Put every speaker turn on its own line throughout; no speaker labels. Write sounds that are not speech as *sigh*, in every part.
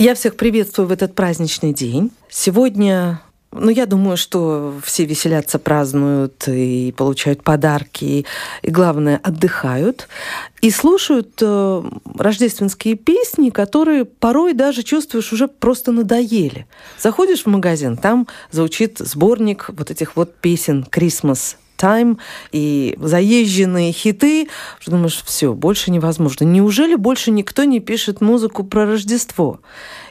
Я всех приветствую в этот праздничный день. Сегодня ну, я думаю, что все веселятся, празднуют и получают подарки, и, главное, отдыхают. И слушают э, рождественские песни, которые порой даже чувствуешь уже просто надоели. Заходишь в магазин, там звучит сборник вот этих вот песен «Крисмас Time и заезженные хиты, думаешь, все, больше невозможно. Неужели больше никто не пишет музыку про Рождество?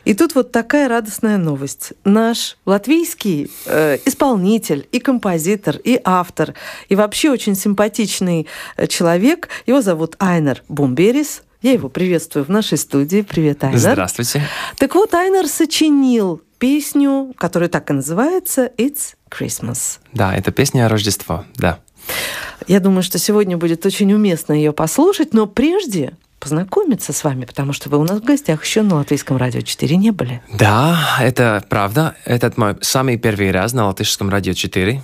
И тут вот такая радостная новость. Наш латвийский э, исполнитель и композитор, и автор, и вообще очень симпатичный э, человек, его зовут Айнер Бумберис, я его приветствую в нашей студии. Привет, Айнер. Здравствуйте. Так вот, Айнер сочинил песню, которая так и называется «It's Christmas».
Да, это песня Рождество, да.
Я думаю, что сегодня будет очень уместно ее послушать, но прежде познакомиться с вами, потому что вы у нас в гостях еще на Латвийском радио 4 не были.
Да, это правда. это мой самый первый раз на Латвийском радио 4.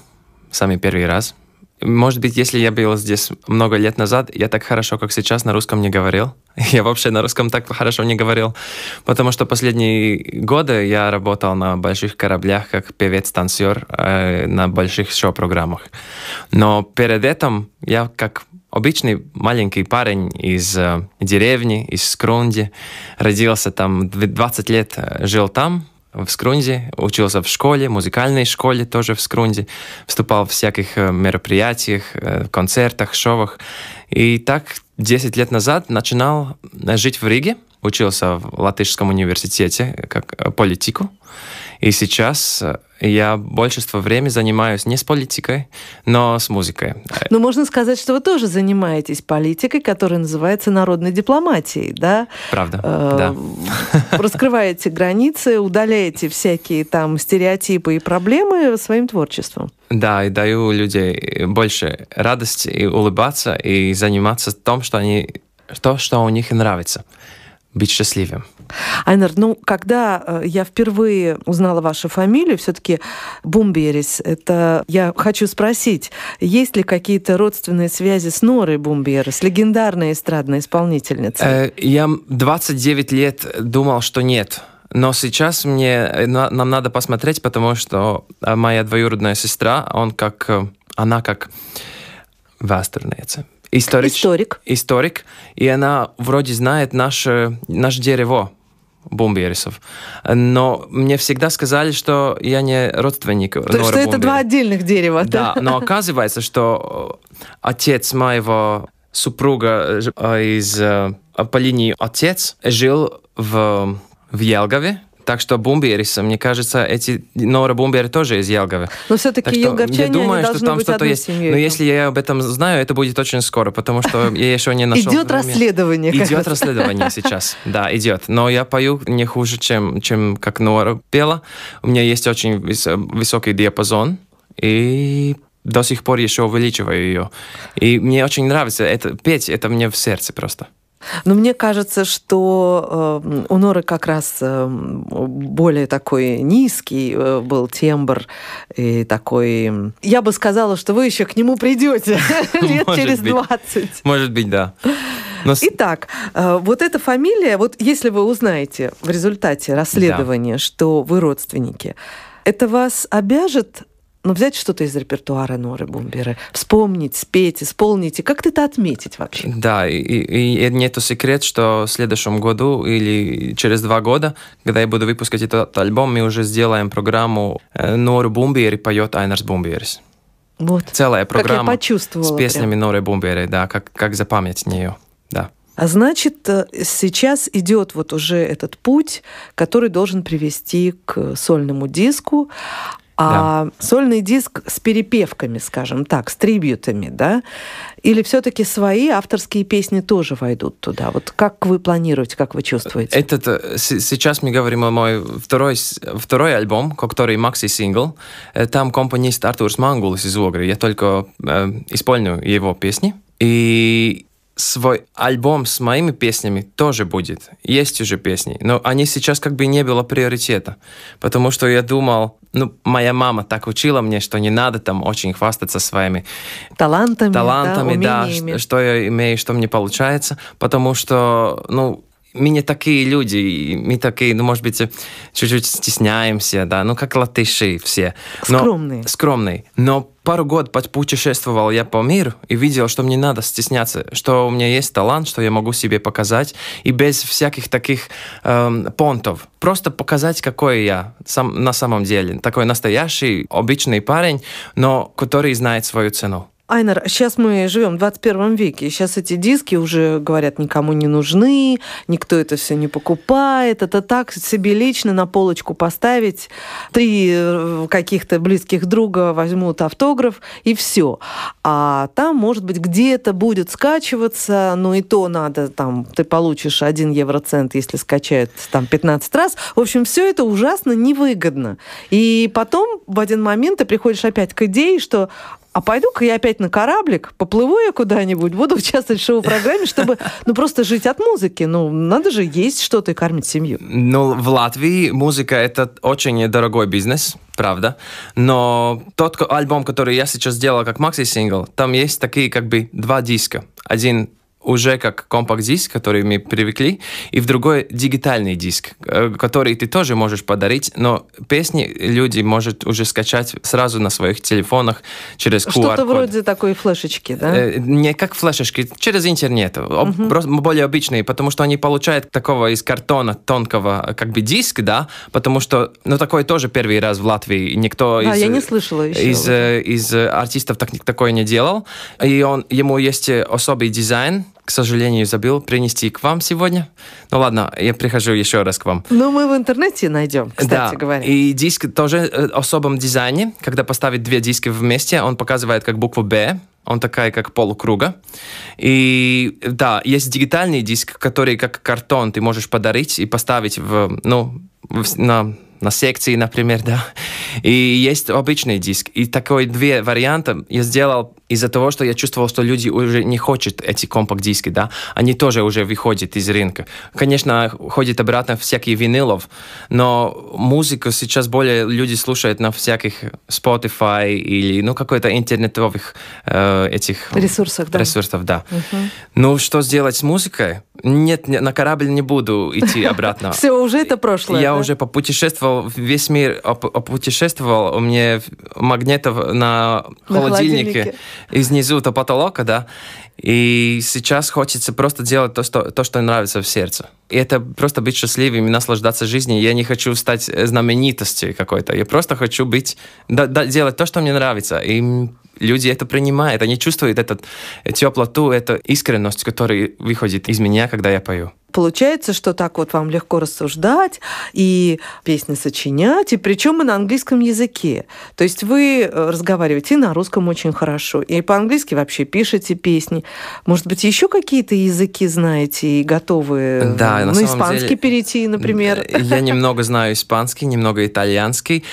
Самый первый раз. Может быть, если я был здесь много лет назад, я так хорошо, как сейчас, на русском не говорил. *laughs* Я вообще на русском так хорошо не говорил, потому что последние годы я работал на больших кораблях как певец-танцор э, на больших шоу-программах. Но перед этим я как обычный маленький парень из э, деревни, из Скрунди, родился там, 20 лет э, жил там, в Скрунзе, учился в школе, музыкальной школе тоже в Скрунзе, вступал в всяких э, мероприятиях, э, концертах, шовах. И так 10 лет назад начинал э, жить в Риге, учился в Латышском университете как политику. И сейчас э, я большинство времени занимаюсь не с политикой, но с музыкой.
Но ну, можно сказать, что вы тоже занимаетесь политикой, которая называется народной дипломатией, да?
Правда, э -э
да. *laughs* Раскрываете границы, удаляете всякие там стереотипы и проблемы своим
творчеством. Да, и даю людям больше радости и улыбаться, и заниматься тем, что они то, что у них нравится быть счастливым.
Айнер, ну, когда э, я впервые узнала вашу фамилию, все-таки Бумберис, это я хочу спросить, есть ли какие-то родственные связи с Норой Бумберис, легендарной эстрадной исполнительницей? Э,
я 29 лет думал, что нет. Но сейчас мне э, нам надо посмотреть, потому что моя двоюродная сестра, он как она как вестерница, историч, историк. историк, и она вроде знает наше, наше дерево бомберисов. Но мне всегда сказали, что я не родственник. То, Нора что Бомбери. это два
отдельных дерева. Да, да, но
оказывается, что э, отец моего супруга э, из э, по линии отец жил в, в ялгове так что бумберис, мне кажется, эти Нора Бумбер тоже из Елговы.
Но все-таки Елговчане, я думаю, что там что-то есть. Семьей, но
если я об этом знаю, это будет очень скоро, потому что *laughs* я еще не нашел. Идет расследование. Идет расследование *laughs* сейчас, да, идет. Но я пою не хуже, чем, чем как Нора пела. У меня есть очень высокий диапазон. И до сих пор еще увеличиваю ее. И мне очень нравится это петь, это мне в сердце просто.
Но мне кажется, что э, у Норы как раз э, более такой низкий э, был тембр и
такой...
Я бы сказала, что вы еще к нему придете *laughs* лет через 20.
Может быть, да. Но...
Итак, вот эта фамилия, вот если вы узнаете в результате расследования, да. что вы родственники, это вас обяжет ну, взять что-то из репертуара Норы Бумбера, вспомнить, спеть, исполнить, и как-то это отметить
вообще. Да, и, и, и нету секрет, что в следующем году или через два года, когда я буду выпускать этот альбом, мы уже сделаем программу э, «Норы Бумбери поет Айнерс Бумберис». Вот. Целая программа как я почувствовала с песнями Норы Бумбера, да, как, как запамять нее, да.
А значит, э, сейчас идет вот уже этот путь, который должен привести к сольному диску а да. сольный диск с перепевками, скажем так, с трибютами, да? Или все-таки свои авторские песни тоже войдут туда? Вот как вы планируете, как вы чувствуете?
Этот, э, сейчас мы говорим о мой второй, второй альбом, который Макси сингл. Э, там компонист Артур Смангулис из Огры. Я только э, исполню его песни. И свой альбом с моими песнями тоже будет. Есть уже песни, но они сейчас как бы не было приоритета, потому что я думал, ну, моя мама так учила мне, что не надо там очень хвастаться своими талантами, талантами да, умениями. да что, что я имею, что мне получается, потому что, ну, мы не такие люди, мы такие, ну, может быть, чуть-чуть стесняемся, да, ну, как латыши все. Но, скромные. Скромные. Но пару год путешествовал я по миру и видел, что мне надо стесняться, что у меня есть талант, что я могу себе показать, и без всяких таких эм, понтов. Просто показать, какой я сам, на самом деле. Такой настоящий, обычный парень, но который знает свою цену.
Айнар, сейчас мы живем в 21 веке, сейчас эти диски уже, говорят, никому не нужны, никто это все не покупает, это так себе лично на полочку поставить, три э, каких-то близких друга возьмут автограф и все. А там, может быть, где-то будет скачиваться, но и то надо, там, ты получишь один евроцент, если скачают там 15 раз. В общем, все это ужасно невыгодно. И потом в один момент ты приходишь опять к идее, что а пойду-ка я опять на кораблик, поплыву я куда-нибудь, буду участвовать в шоу-программе, чтобы, ну, просто жить от музыки. Ну, надо же есть что-то и кормить семью. Ну,
в Латвии музыка — это очень дорогой бизнес, правда. Но тот альбом, который я сейчас сделал как макси-сингл, там есть такие как бы два диска. Один уже как компакт-диск, который мы привыкли, и в другой дигитальный диск, э, который ты тоже можешь подарить, но песни люди могут уже скачать сразу на своих телефонах через QR-код. Что-то вроде такой флешечки, да? Э, не как флешечки, через интернет, угу. просто более обычные, потому что они получают такого из картона тонкого как бы диск, да, потому что, ну, такой тоже первый раз в Латвии, никто да, из, я не
слышала еще из, уже. Э,
из артистов так, такое не делал, и он, ему есть особый дизайн, к сожалению, забыл принести к вам сегодня. Ну ладно, я прихожу еще раз к вам.
Ну, мы в интернете найдем,
кстати да. говоря. И диск тоже э, в особом дизайне. Когда поставить две диски вместе, он показывает как букву «Б», он такая, как полукруга. И да, есть дигитальный диск, который как картон ты можешь подарить и поставить в, ну, в, на на секции, например, да. И есть обычный диск. И такой две варианта я сделал из-за того, что я чувствовал, что люди уже не хотят эти компакт-диски, да. Они тоже уже выходят из рынка. Конечно, ходят обратно всякие винилов, но музыку сейчас более люди слушают на всяких Spotify или, ну, какой-то интернетовых э, этих... Ресурсах, да. Ресурсов, да. Угу. Ну, что сделать с музыкой? Нет, нет, на корабль не буду идти обратно. *laughs* Все, уже это
прошлое. Я да? уже
попутешествовал, весь мир опутешествовал. У меня магнитов на, на холодильнике изнизу до потолока, да. И сейчас хочется просто делать то, что, то, что нравится в сердце. И это просто быть счастливым и наслаждаться жизнью. Я не хочу стать знаменитостью какой-то. Я просто хочу быть, да, да, делать то, что мне нравится. И люди это принимают, они чувствуют эту э, теплоту, эту искренность, которая выходит из меня, когда я пою.
Получается, что так вот вам легко рассуждать и песни сочинять, и причем и на английском языке. То есть вы э, разговариваете и на русском очень хорошо, и по-английски вообще пишете песни. Может быть, еще какие-то языки знаете и готовы э, да, на, на ну, испанский деле, перейти, например? Э,
я немного знаю испанский, немного итальянский,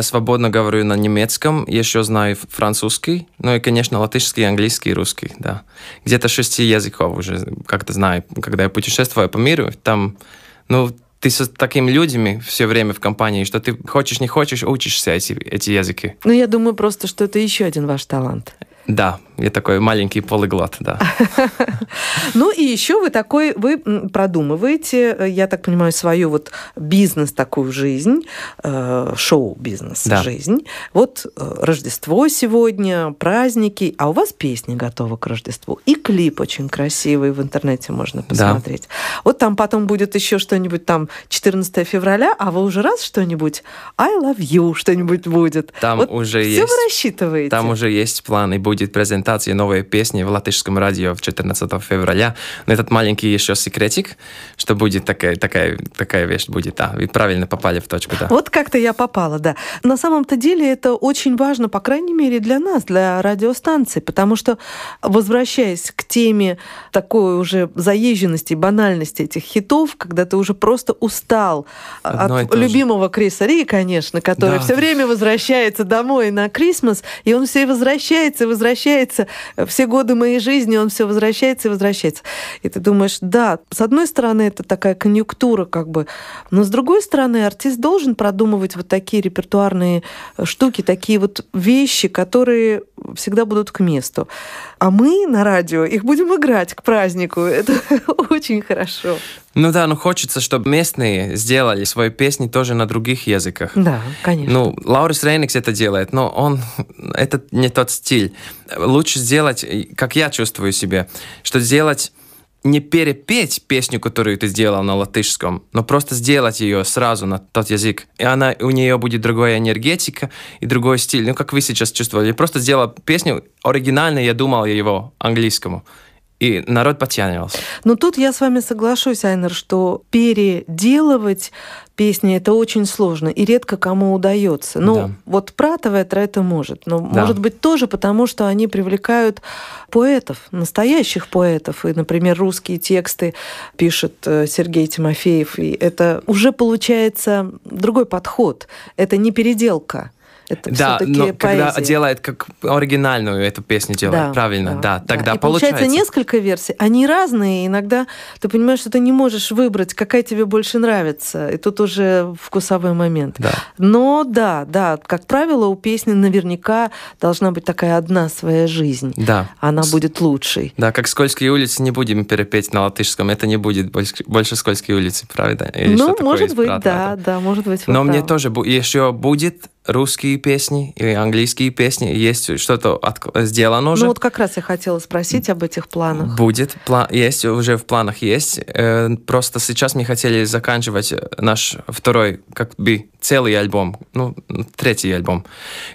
свободно говорю на немецком, еще знаю французский, ну и, конечно, латышский, английский и русский, да. Где-то шести языков уже как-то знаю, когда я путешествую пролетаю по миру, там, ну, ты с такими людьми все время в компании, что ты хочешь, не хочешь, учишься эти, эти языки.
Ну, я думаю просто, что это еще один ваш талант.
Да, я такой маленький полыглот, да.
*laughs* Ну и еще вы такой, вы продумываете, э, я так понимаю, свою вот бизнес такую жизнь, э, шоу-бизнес жизнь. Вот э, Рождество сегодня, праздники, а у вас песни готовы к Рождеству. И клип очень красивый в интернете можно посмотреть. Вот там потом будет еще что-нибудь там 14 февраля, а вы уже раз что-нибудь I love you что-нибудь будет. Там уже есть. Все вы рассчитываете. Там
уже есть план, и будет презент презентации новой песни в латышском радио в 14 февраля. Но этот маленький еще секретик, что будет такая, такая, такая вещь будет, да. Вы правильно попали в точку, да.
Вот как-то я попала, да. На самом-то деле это очень важно, по крайней мере, для нас, для радиостанции, потому что, возвращаясь к теме такой уже заезженности, банальности этих хитов, когда ты уже просто устал Одно от любимого же. Криса Ри, конечно, который да. все время возвращается домой на Крисмас, и он все возвращается, возвращается возвращается. Э, все годы моей жизни он все возвращается и возвращается. И ты думаешь, да, с одной стороны, это такая конъюнктура как бы, но с другой стороны, артист должен продумывать вот такие репертуарные э, штуки, такие вот вещи, которые всегда будут к месту. А мы на радио их будем играть к празднику. *laughs* Это очень хорошо.
Ну да, ну хочется, чтобы местные сделали свои песни тоже на других языках.
Да, конечно.
Ну, Лаурис Рейникс это делает, но он... *laughs* Это не тот стиль. Лучше лучше сделать, как я чувствую себе, что сделать не перепеть песню, которую ты сделал на латышском, но просто сделать ее сразу на тот язык. И она, у нее будет другая энергетика и другой стиль. Ну, как вы сейчас чувствовали. Я просто сделал песню оригинально, я думал его английскому. И народ подтягивался.
Но ну, тут я с вами соглашусь, Айнер, что переделывать песни это очень сложно и редко кому удается. Ну, да. вот Пратова это, это может. Но да. может быть тоже потому, что они привлекают поэтов, настоящих поэтов. И, например, русские тексты пишет э, Сергей Тимофеев. И это уже получается другой подход. Это не переделка. Это да, но поэзия. когда делает
как оригинальную эту песню делает, да, правильно, да, да тогда да. И получается. получается
несколько версий, они разные, иногда ты понимаешь, что ты не можешь выбрать, какая тебе больше нравится, и тут уже вкусовой момент. Да. Но да, да, как правило, у песни наверняка должна быть такая одна своя жизнь. Да. Она С... будет лучшей.
Да, как «Скользкие улицы» не будем перепеть на латышском, это не будет больше, больше «Скользкие улицы», правда? Или ну, может быть,
да, да, может быть. Но мне тоже
еще будет русские песни и английские песни? Есть что-то от... сделано уже? Ну вот
как раз я хотела спросить об этих планах.
Будет, план есть, уже в планах есть. Э, просто сейчас мы хотели заканчивать наш второй, как бы, целый альбом, ну, третий альбом,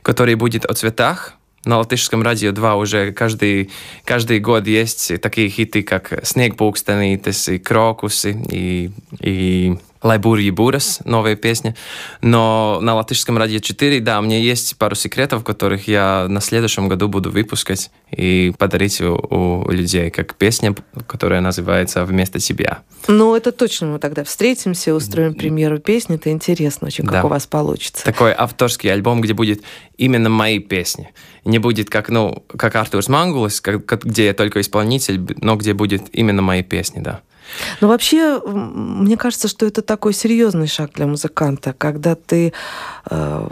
который будет о цветах, на Латышском радио 2 уже каждый, каждый год есть такие хиты, как «Снег и «Крокусы» и, и Лайбур Ебурес, новая песня. Но на латышском радио 4, да, у меня есть пару секретов, которых я на следующем году буду выпускать и подарить у, у людей, как песня, которая называется «Вместо тебя».
Ну, это точно мы тогда встретимся, устроим премьеру песни. Это интересно очень, как да. у вас получится.
Такой авторский альбом, где будет именно мои песни. Не будет как, ну, как Артурс Мангулас, где я только исполнитель, но где будет именно мои песни, да.
Ну вообще, мне кажется, что это такой серьезный шаг для музыканта, когда ты э,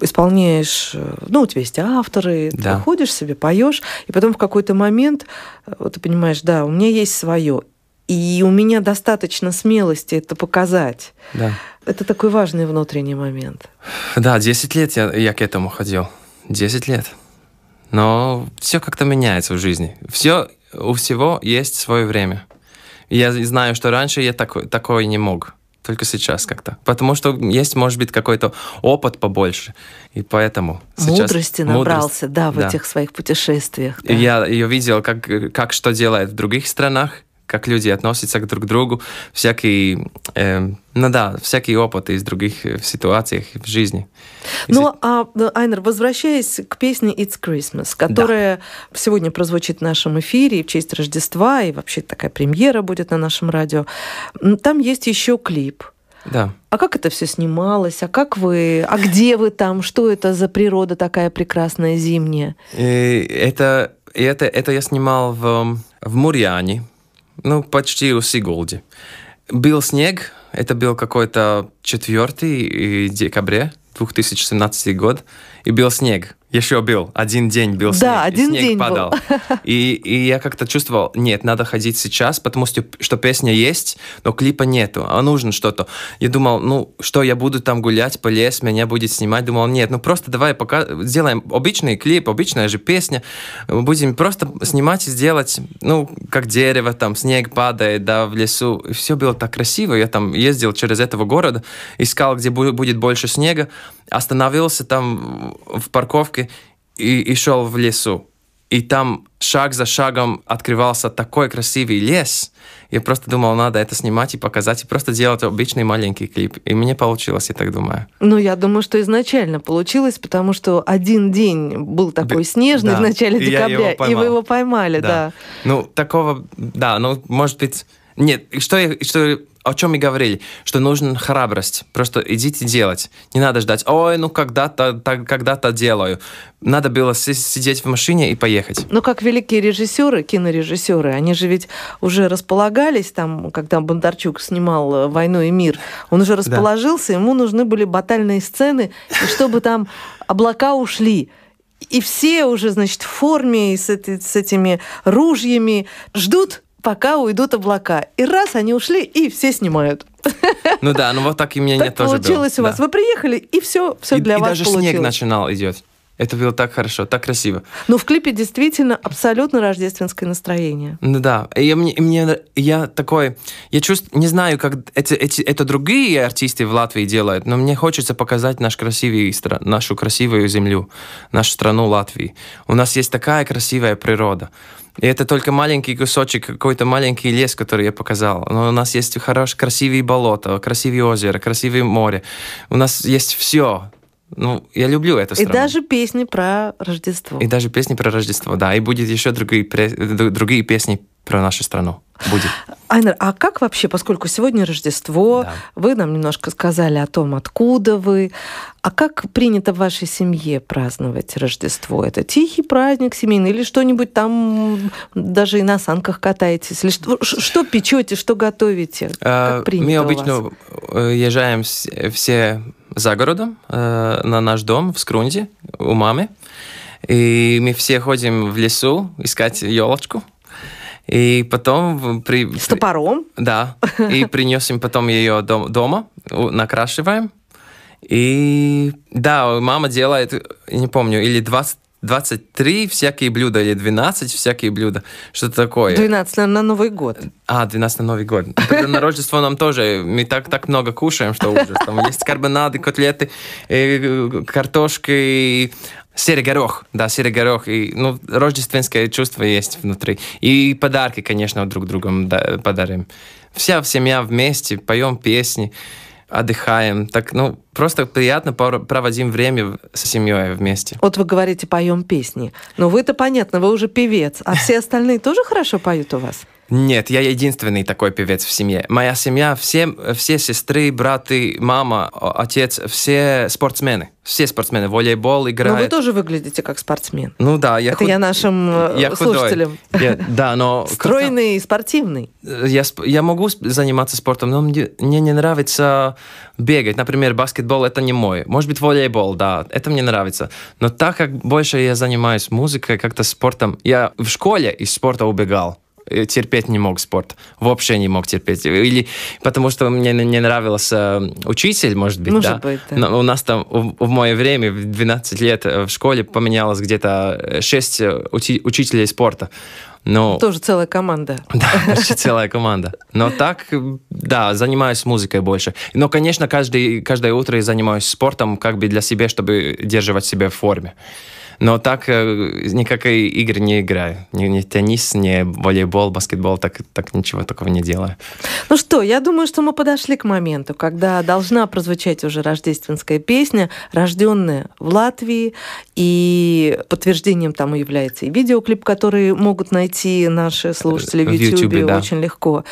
исполняешь, э, ну, у тебя есть авторы, да. ты ходишь себе, поешь, и потом в какой-то момент э, вот, ты понимаешь, да, у меня есть свое, и у меня достаточно смелости это показать. Да. Это такой важный внутренний момент.
Да, 10 лет я, я к этому ходил. 10 лет. Но все как-то меняется в жизни. Все, у всего есть свое время. Я знаю, что раньше я такой, такой не мог. Только сейчас как-то. Потому что есть, может быть, какой-то опыт побольше. И поэтому сейчас... Мудрости набрался, мудрость, да, в да. этих
своих путешествиях.
Да. Я ее видел, как, как что делает в других странах как люди относятся друг к другу, всякий, э, ну да, всякий опыт из других э, ситуаций в жизни.
Ну, а, э, Айнер, возвращаясь к песне «It's Christmas», которая да. сегодня прозвучит в нашем эфире в честь Рождества, и вообще такая премьера будет на нашем радио, там есть еще клип – да. А как это все снималось? А как вы? А где вы там? Что это за природа такая прекрасная зимняя?
Э, и это, это, это я снимал в, в Мурьяне ну, почти у Сигулди. Был снег, это был какой-то 4 декабря 2017 год, и был снег еще бил, один день бил снег, да, один и снег день падал. *laughs* И, и я как-то чувствовал, нет, надо ходить сейчас, потому что, что песня есть, но клипа нету, а нужно что-то. Я думал, ну что, я буду там гулять по лесу, меня будет снимать. Думал, нет, ну просто давай пока сделаем обычный клип, обычная же песня, мы будем просто снимать и сделать, ну, как дерево, там снег падает, да, в лесу. И все было так красиво, я там ездил через этого города, искал, где будет больше снега, остановился там в парковке, и шел в лесу. И там шаг за шагом открывался такой красивый лес. Я просто думал, надо это снимать и показать, и просто делать обычный маленький клип. И мне получилось, я так думаю.
Ну, я думаю, что изначально получилось, потому что один день был такой Б... снежный да. в начале и декабря, и вы его поймали, да. да.
Ну, такого, да, ну, может быть... Нет, что, я, что о чем мы говорили, что нужна храбрость. Просто идите делать. Не надо ждать, ой, ну когда-то, когда-то делаю. Надо было сидеть в машине и поехать.
Ну, как великие режиссеры, кинорежиссеры, они же ведь уже располагались там, когда Бондарчук снимал э, «Войну и мир», он уже расположился, да. ему нужны были батальные сцены, и чтобы там облака ушли. И все уже, значит, в форме и с, эти, с этими ружьями ждут пока уйдут облака. И раз они ушли, и все снимают.
Ну да, ну вот так и меня так нет тоже получилось у вас. Да.
Вы приехали, и все, все и, для и вас даже получилось. снег
начинал идет. Это было так хорошо, так красиво.
Ну в клипе действительно абсолютно рождественское настроение.
Ну да, я, мне, мне, я такой, я чувствую, не знаю, как эти, эти, это другие артисты в Латвии делают, но мне хочется показать наш красивый, нашу красивую землю, нашу страну Латвии. У нас есть такая красивая природа. И это только маленький кусочек, какой-то маленький лес, который я показал. Но у нас есть хорошие, красивые болота, красивые озера, красивое море. У нас есть все. Ну, я люблю эту страну. И даже
песни про Рождество. И даже
песни про Рождество, да. И будет еще другие, другие песни про нашу страну. Будет.
Айнер, а как вообще, поскольку сегодня Рождество, да. вы нам немножко сказали о том, откуда вы, а как принято в вашей семье праздновать Рождество? Это тихий праздник семейный или что-нибудь там даже и на санках катаетесь? Или что, что печете, что готовите? Как
а, принято Мы обычно езжаем все за городом э, на наш дом в Скрунзе у мамы. И мы все ходим в лесу искать елочку. И потом... При, С топором? Да. И *laughs* принесем потом ее дом, дома, накрашиваем. И да, мама делает, не помню, или 20 23 всякие блюда или 12 всякие блюда. Что-то такое.
12 на, на Новый
год. А, 12 на Новый год. Ну, тогда на Рождество нам тоже, мы так, так много кушаем, что ужас. Там есть карбонады, котлеты, э, картошки, Серый горох, да, серый горох. И, ну, рождественское чувство есть внутри. И подарки, конечно, друг другом да, подарим. Вся семья вместе, поем песни, отдыхаем. Так, ну, просто приятно проводим время с семьей вместе.
Вот вы говорите, поем песни. Но вы-то понятно, вы уже певец. А все остальные тоже хорошо поют у вас?
Нет, я единственный такой певец в семье. Моя семья, все, все сестры, браты, мама, отец, все спортсмены. Все спортсмены, волейбол играют. Но вы
тоже выглядите как спортсмен.
Ну да, я Это худ... я
нашим э, я слушателям.
Я, да, но... *laughs*
Стройный и спортивный.
Э, я, я могу заниматься спортом, но мне не нравится бегать. Например, баскетбол это не мой. Может быть, волейбол, да, это мне нравится. Но так как больше я занимаюсь музыкой, как-то спортом, я в школе из спорта убегал. Э, терпеть не мог спорт. Вообще не мог терпеть. Или потому что мне не нравился учитель, может быть, может да? быть, да. Но у нас там в мое время, в 12 лет э, в школе поменялось где-то 6 э, учителей спорта. Но... Ну, тоже
целая команда. *laughs* Да,
почти целая команда. Но так, да, занимаюсь музыкой больше. Но, конечно, каждый, каждое утро я занимаюсь спортом как бы для себя, чтобы держать себя в форме. Но так э, никакой игры не играю. Ни, ни теннис, ни волейбол, баскетбол, так, так ничего такого не делаю.
Ну что, я думаю, что мы подошли к моменту, когда должна прозвучать уже рождественская песня, рожденная в Латвии, и подтверждением тому является и видеоклип, который могут найти наши слушатели в YouTube, в YouTube да. очень легко.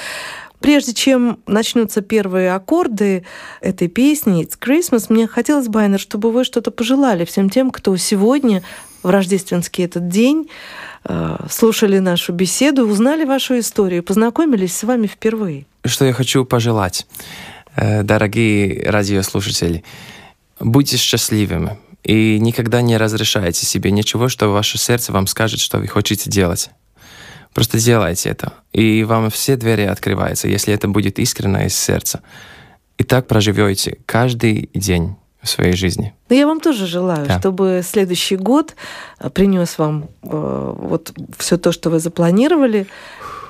Прежде чем начнутся первые аккорды этой песни «It's Christmas», мне хотелось бы, Айнер, чтобы вы что-то пожелали всем тем, кто сегодня в рождественский этот день э, слушали нашу беседу, узнали вашу историю, познакомились с вами впервые.
Что я хочу пожелать, э, дорогие радиослушатели, будьте счастливыми и никогда не разрешайте себе ничего, что ваше сердце вам скажет, что вы хотите делать. Просто делайте это, и вам все двери открываются, если это будет искренно из сердца. И так проживете каждый день в своей жизни.
Да я вам тоже желаю, да. чтобы следующий год э, принес вам э, вот все то, что вы запланировали,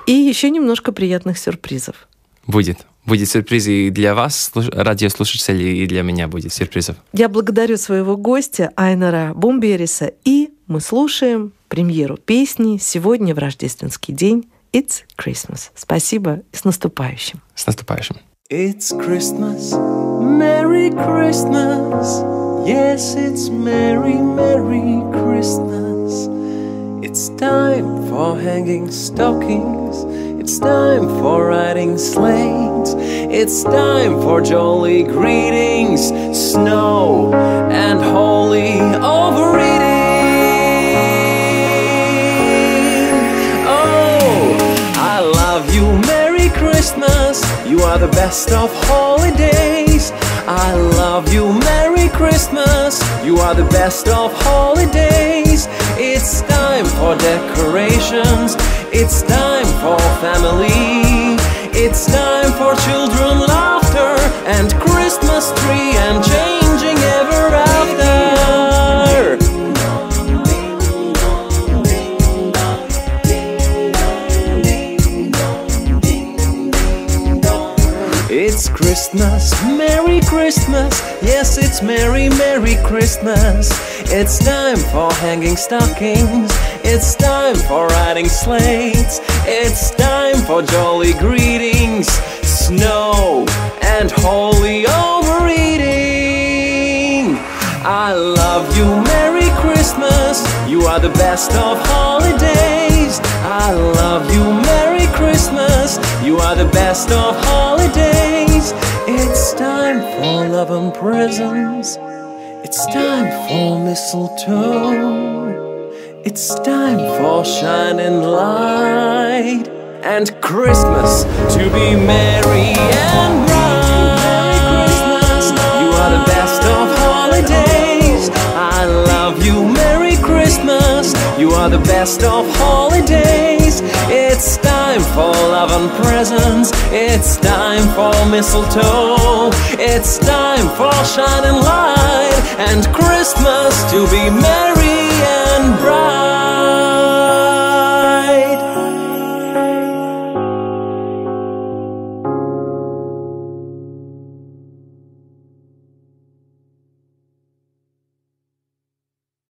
и еще немножко приятных сюрпризов.
Будет. Будет сюрприз и для вас, радиослушателей, и для меня будет сюрпризов.
Я благодарю своего гостя Айнера Бумбериса, и мы слушаем премьеру песни «Сегодня в рождественский день» «It's Christmas». Спасибо и с наступающим. С наступающим.
It's Christmas, Merry Christmas. Yes, it's Merry, Merry Christmas. It's time for hanging stockings. It's time for riding sleighs. It's time for jolly greetings, snow and holy. the best of holidays. I love you, Merry Christmas. You are the best of holidays. It's time for decorations. It's time for family. It's time for children, laughter, and Christmas tree and changing ever after. Christmas, Merry Christmas. Yes, it's Merry, Merry Christmas. It's time for hanging stockings. It's time for riding slates. It's time for jolly greetings, snow, and holy overeating. I love you, Merry Christmas. You are the best of holidays. I love you, Merry Christmas You are the best of holidays It's time for love and presents It's time for mistletoe It's time for shining light And Christmas to be merry and bright. the best of holidays. It's time for love and presents. It's time for mistletoe. It's time for shining light and Christmas to be merry and bright.